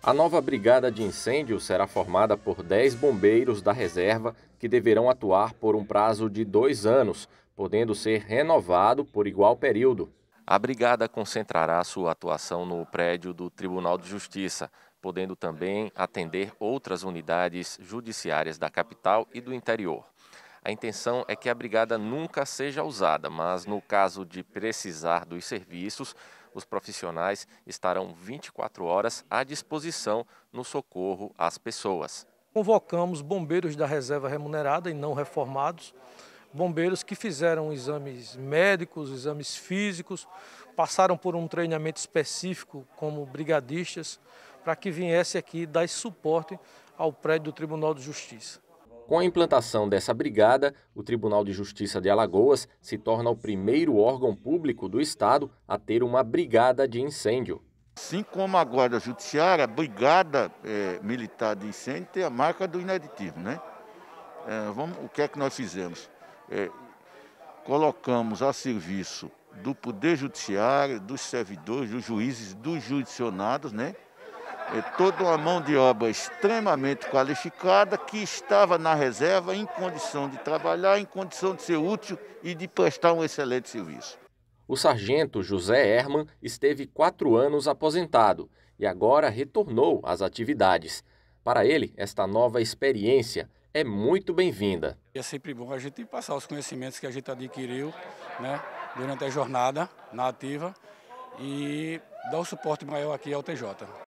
A nova brigada de incêndio será formada por 10 bombeiros da reserva que deverão atuar por um prazo de dois anos, podendo ser renovado por igual período. A brigada concentrará sua atuação no prédio do Tribunal de Justiça, podendo também atender outras unidades judiciárias da capital e do interior. A intenção é que a brigada nunca seja usada, mas no caso de precisar dos serviços, os profissionais estarão 24 horas à disposição no socorro às pessoas. Convocamos bombeiros da reserva remunerada e não reformados, bombeiros que fizeram exames médicos, exames físicos, passaram por um treinamento específico como brigadistas, para que viessem aqui dar suporte ao prédio do Tribunal de Justiça. Com a implantação dessa brigada, o Tribunal de Justiça de Alagoas se torna o primeiro órgão público do Estado a ter uma brigada de incêndio. Assim como a Guarda Judiciária, a Brigada é, Militar de Incêndio tem a marca do ineditivo, Né? É, vamos, o que é que nós fizemos? É, colocamos a serviço do Poder Judiciário, dos servidores, dos juízes, dos judicionados, né? é toda uma mão de obra extremamente qualificada que estava na reserva em condição de trabalhar, em condição de ser útil e de prestar um excelente serviço. O sargento José Herman esteve quatro anos aposentado e agora retornou às atividades. Para ele, esta nova experiência é muito bem-vinda. É sempre bom a gente passar os conhecimentos que a gente adquiriu né, durante a jornada na ativa e dar o um suporte maior aqui ao TJ.